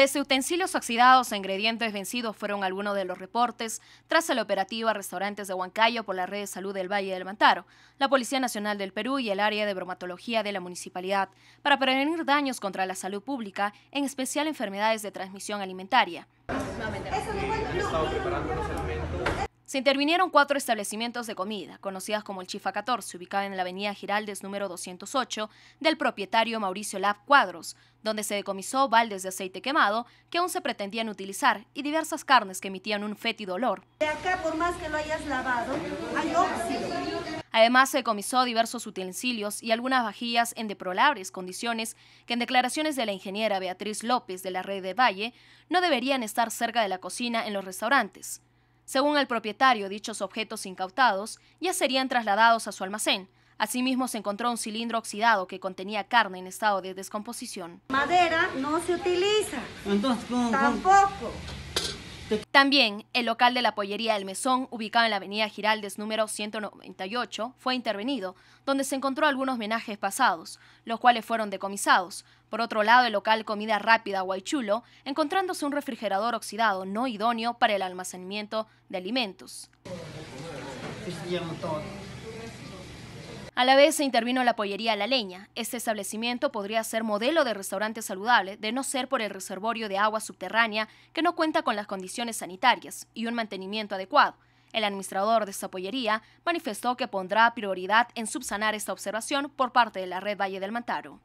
Desde utensilios oxidados a e ingredientes vencidos fueron algunos de los reportes tras el operativo a restaurantes de Huancayo por la Red de Salud del Valle del Mantaro, la Policía Nacional del Perú y el área de bromatología de la municipalidad para prevenir daños contra la salud pública, en especial enfermedades de transmisión alimentaria. Se intervinieron cuatro establecimientos de comida, conocidas como el Chifa 14, ubicado en la avenida Giraldes número 208, del propietario Mauricio Lab Cuadros, donde se decomisó baldes de aceite quemado que aún se pretendían utilizar y diversas carnes que emitían un fétido olor. De acá, por más que lo hayas lavado, hay óxido. Además, se decomisó diversos utensilios y algunas vajillas en deplorables condiciones que en declaraciones de la ingeniera Beatriz López de la red de Valle no deberían estar cerca de la cocina en los restaurantes. Según el propietario, dichos objetos incautados ya serían trasladados a su almacén. Asimismo, se encontró un cilindro oxidado que contenía carne en estado de descomposición. Madera no se utiliza. Tampoco. Este- También el local de la pollería El Mesón, ubicado en la avenida Giraldes número 198, fue intervenido, donde se encontró algunos menajes pasados, los cuales fueron decomisados. Por otro lado, el local Comida Rápida Guaychulo, encontrándose un refrigerador oxidado no idóneo para el almacenamiento de alimentos. Este a la vez se intervino la pollería La Leña. Este establecimiento podría ser modelo de restaurante saludable de no ser por el reservorio de agua subterránea que no cuenta con las condiciones sanitarias y un mantenimiento adecuado. El administrador de esta pollería manifestó que pondrá prioridad en subsanar esta observación por parte de la red Valle del Mantaro.